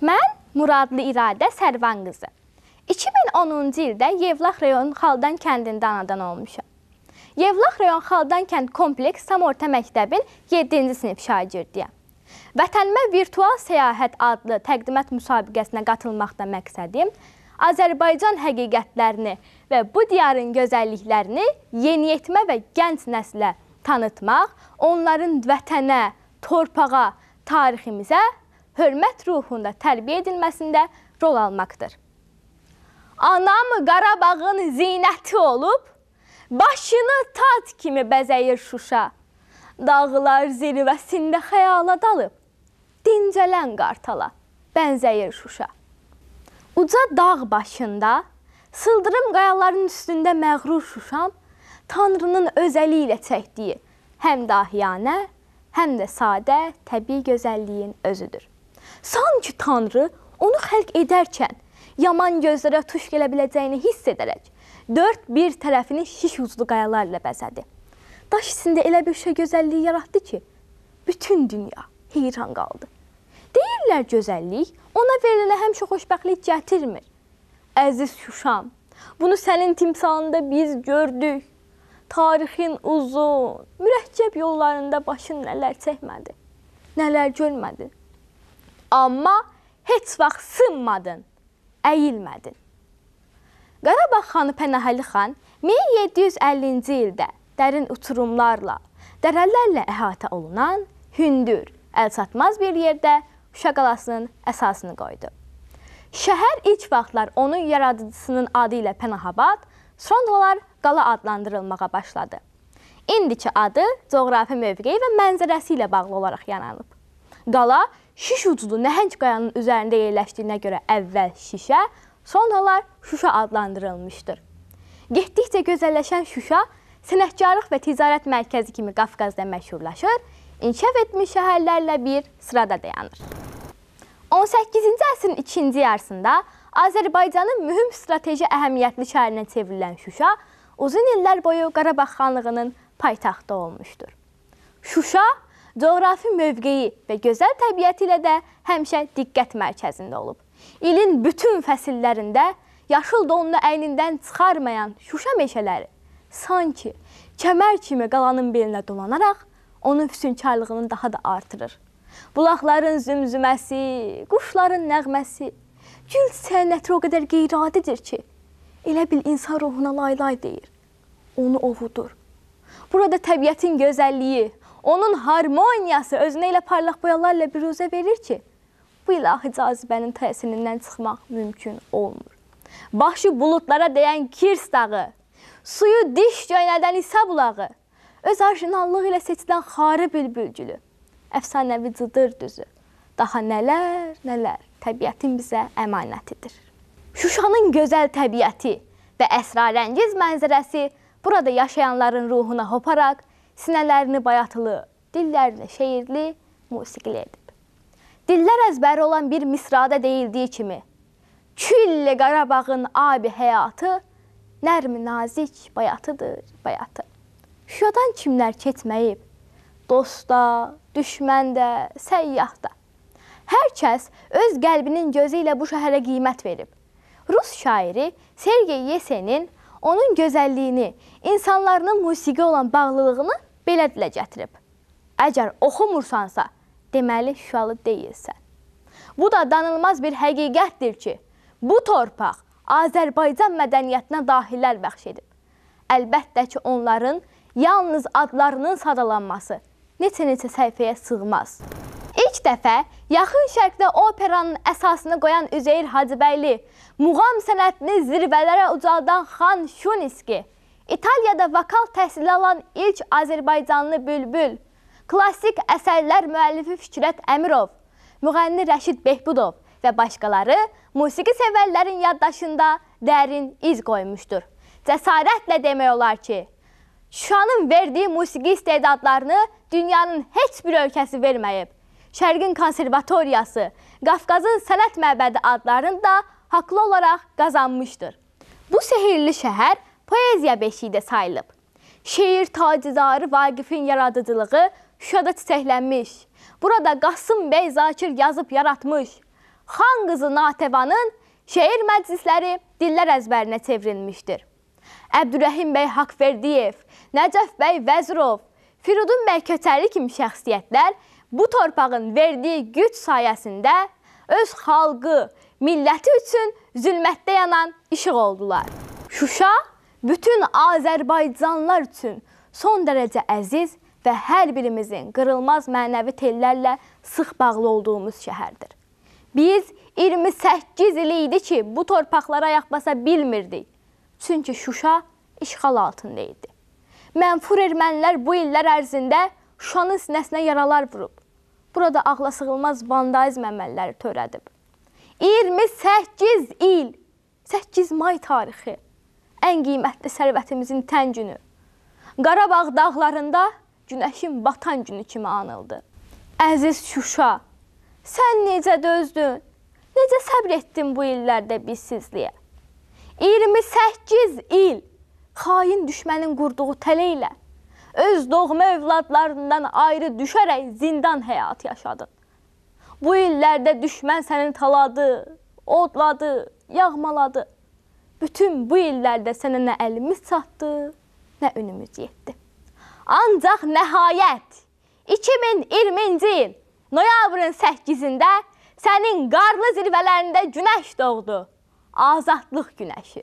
Mən Muradlı İradə Sərvan qızı. 2010-cu ildə Yevlax rayon Xaldan kəndində anadan olmuşam. Yevlax rayon Xaldan kənd kompleks Samorta məktəbin 7-ci sinif şagirdiyəm. Vətənimə virtual səyahət adlı təqdimat müsabiqəsinə qatılmaqda məqsədim Azərbaycan həqiqətlərini və bu diyarın gözəlliklərini yeniyetmə və gənc nəslə tanıtmaq, onların vətənə, torpağa, tariximizə hörmət ruhunda tərbiyə edilməsində rol almaqdır. Anam Qarabağın zinəti olub, başını tat kimi bəzəyir Şuşa. Dağlar zirvəsində xəyala dalıb, dincələn qartala bənzəyir Şuşa. Uca dağ başında, sıldırım qayaların üstündə məğrur Şuşam, Tanrının özəli ilə çəkdiyi həm dahiyanə, həm də sadə təbii gözəlliyin özüdür. Sanki Tanrı onu xəlq edərkən yaman gözlərə tuş gələ biləcəyini hiss edərək dörd bir tərəfini şiş uclu qayalarla bəzədi. Daş içində elə bir şey gözəlliyi yaratdı ki, bütün dünya heyran qaldı. Deyirlər gözəllik ona verilənə həmişə xoşbəxtlik gətirmir. Əziz Şuşam, bunu sənin timsalında biz gördük. Tarixin uzun, mürəkkəb yollarında başın nələr çəkmədi, nələr görmədi. Amma heç vaxt sınmadın, əyilmədin. Qarabağ xanı Pənahəli xan 1750-ci ildə dərin uçurumlarla, dərələrlə əhatə olunan hündür, əlçatmaz bir yerdə Şuşa qalasının əsasını qoydu. Şəhər ilk vaxtlar onun yaradıcısının adı ilə Pənahabad, sonralar qala adlandırılmağa başladı. İndiki adı coğrafi mövqeyi və mənzərəsi ilə bağlı olaraq yaranıb. Qala Şiş vücudu nəhəng qayanın üzərində yerləşdiyinə görə əvvəl şişə, sonralar Şuşa adlandırılmışdır. Getdikcə gözəlləşən Şuşa sənətkarlıq və ticarət mərkəzi kimi Qafqazda məşhurlaşır, inkişaf etmiş şəhərlərlə bir sırada dayanır. 18-ci əsrin ikinci yarısında Azərbaycanın mühüm strateji əhəmiyyətli şəhərinə çevrilən Şuşa uzun illər boyu Qarabağ xanlığının paytaxtı olmuşdur. Şuşa coğrafi mövqeyi və gözəl təbiəti ilə də həmişə diqqət mərkəzində olub. İlin bütün fəsillərində yaşıl donunu əynindən çıxarmayan şuşa meşələri sanki kəmər kimi qalanın belinə dolanaraq onun füsunkarlığını daha da artırır. Bulaqların zümzüməsi, quşların nəğməsi, gül çiçəyin ətri o qədər qeyri-adidir ki, elə bil insan ruhuna laylay -lay deyir, onu ovudur. Burada təbiətin gözəlliyi, Onun harmoniyası özünə elə parlaq boyalarla biruzə verir ki, bu ilahi cazibənin təsirindən çıxmaq mümkün olmur. Başı buludlara dəyən Kirs dağı, suyu diş göynədən İsa bulağı, öz orijinallığı ilə seçilən xarı bülbülcülü, əfsanəvi cıdır düzü, daha nələr, nələr təbiətin bizə əmanətidir. Şuşanın gözəl təbiəti və əsrarəngiz mənzərəsi burada yaşayanların ruhuna hoparaq sinələrini bayatlı, dillərini şeirli, musiqili edib. Dillər əzbəri olan bir misrada deyildiyi kimi, küllə Qarabağın abi həyatı nərmi nazik bayatıdır, bayatı. Şuşadan kimlər keçməyib? Dosta, düşməndə, səyyahda. Hər kəs öz qəlbinin gözü ilə bu şəhərə qiymət verib. Rus şairi Sergey Yesenin onun gözəlliyini, insanların musiqi olan bağlılığını belə dilə gətirib. Əgər oxumursansa, deməli şüalı deyilsən. Bu da danılmaz bir həqiqətdir ki, bu torpaq Azərbaycan mədəniyyətinə dahillər bəxş edib. Əlbəttə ki, onların yalnız adlarının sadalanması neçə-neçə səhifəyə sığmaz. İlk dəfə Yaxın Şərqdə operanın əsasını qoyan Üzeyir Hacıbəyli, muğam sənətini zirvələrə ucaldan Xan Şuniski, İtaliyada vokal təhsili alan ilk Azərbaycanlı Bülbül, klassik əsərlər müəllifi Fikrət Əmirov, müğənni Rəşid Behbudov və başqaları musiqi sevərlərin yaddaşında dərin iz qoymuşdur. Cəsarətlə demək olar ki, Şuşanın verdiyi musiqi istedadlarını dünyanın heç bir ölkəsi verməyib. Şərqin Konservatoriyası, Qafqazın Sənət Məbədi adlarını da haqlı olaraq qazanmışdır. Bu sehrli şəhər poeziya beşiyi də sayılıb. Şeir tacidarı Vaqifin yaradıcılığı Şuşada çiçəklənmiş. Burada Qasım bəy Zakir yazıb yaratmış. Xan qızı Natəvanın şeir məclisləri dillər əzbərinə çevrilmişdir. Əbdürrəhim bəy Haqverdiyev, Nəcəf bəy Vəzirov, Firudun bəy Köçəli kimi şəxsiyyətlər bu torpağın verdiyi güc sayəsində öz xalqı, milləti üçün zülmətdə yanan işıq oldular. Şuşa bütün Azərbaycanlılar üçün son dərəcə əziz və hər birimizin qırılmaz mənəvi tellərlə sıx bağlı olduğumuz şəhərdir. Biz 28 il idi ki, bu torpaqlara ayaq basa bilmirdik. Çünki Şuşa işğal altında idi. Mənfur ermənilər bu illər ərzində Şuşanın sinəsinə yaralar vurub burada ağlasığılmaz vandalizm əməlləri törədib. 28 il, 8 may tarixi ən qiymətli sərvətimizin tən günü. Qarabağ dağlarında günəşin batan günü kimi anıldı. Əziz Şuşa, sən necə dözdün? Necə səbr etdin bu illərdə bizsizliyə? 28 il xain düşmənin qurduğu tələ ilə öz doğma övladlarından ayrı düşərək zindan həyatı yaşadın. Bu illərdə düşmən səni taladı, odladı, yağmaladı. Bütün bu illərdə sənə nə əlimiz çatdı, nə önümüz yetdi. Ancaq nəhayət 2020-ci il noyabrın 8-də sənin qarlı zirvələrində günəş doğdu. Azadlıq günəşi.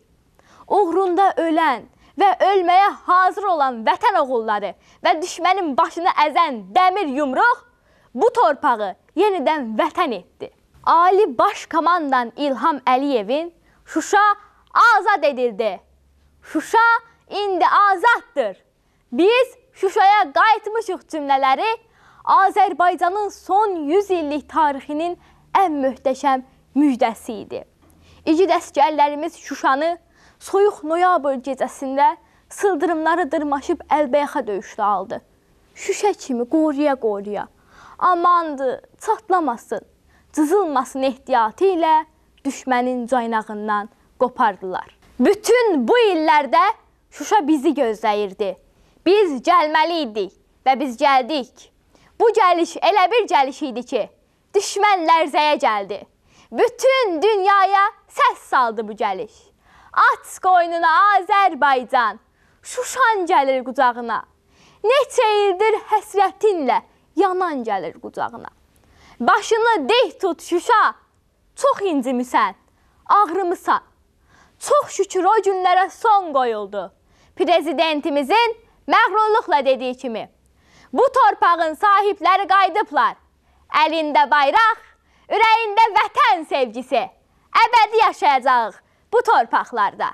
Uğrunda ölən, və ölməyə hazır olan vətən oğulları və düşmənin başını əzən dəmir yumruq bu torpağı yenidən vətən etdi. Ali Baş Komandan İlham Əliyevin Şuşa azad edildi. Şuşa indi azaddır. Biz Şuşaya qayıtmışıq cümlələri Azərbaycanın son 100 illik tarixinin ən möhtəşəm müjdəsi idi. İgid əskərlərimiz Şuşanı Soyuq noyabr gecəsində sıldırımları dırmaşıb əlbəyaxa döyüşdə aldı. Şüşə kimi qoruya-qoruya. Amandı, çatlamasın, cızılmasın ehtiyatı ilə düşmənin caynağından qopardılar. Bütün bu illərdə Şuşa bizi gözləyirdi. Biz gəlməli idik və biz gəldik. Bu gəliş elə bir gəliş idi ki, düşmən lərzəyə gəldi. Bütün dünyaya səs saldı bu gəliş. At qoynuna Azərbaycan, Şuşan gəlir qucağına. Neçə ildir həsrətinlə yanan gəlir qucağına. Başını deh tut Şuşa, çox incimisən, ağrımısan. Çox şükür o günlərə son qoyuldu. Prezidentimizin məğrurluqla dediyi kimi. Bu torpağın sahibləri qayıdıblar. Əlində bayraq, ürəyində vətən sevgisi. Əbədi yaşayacağıq bu torpaqlarda.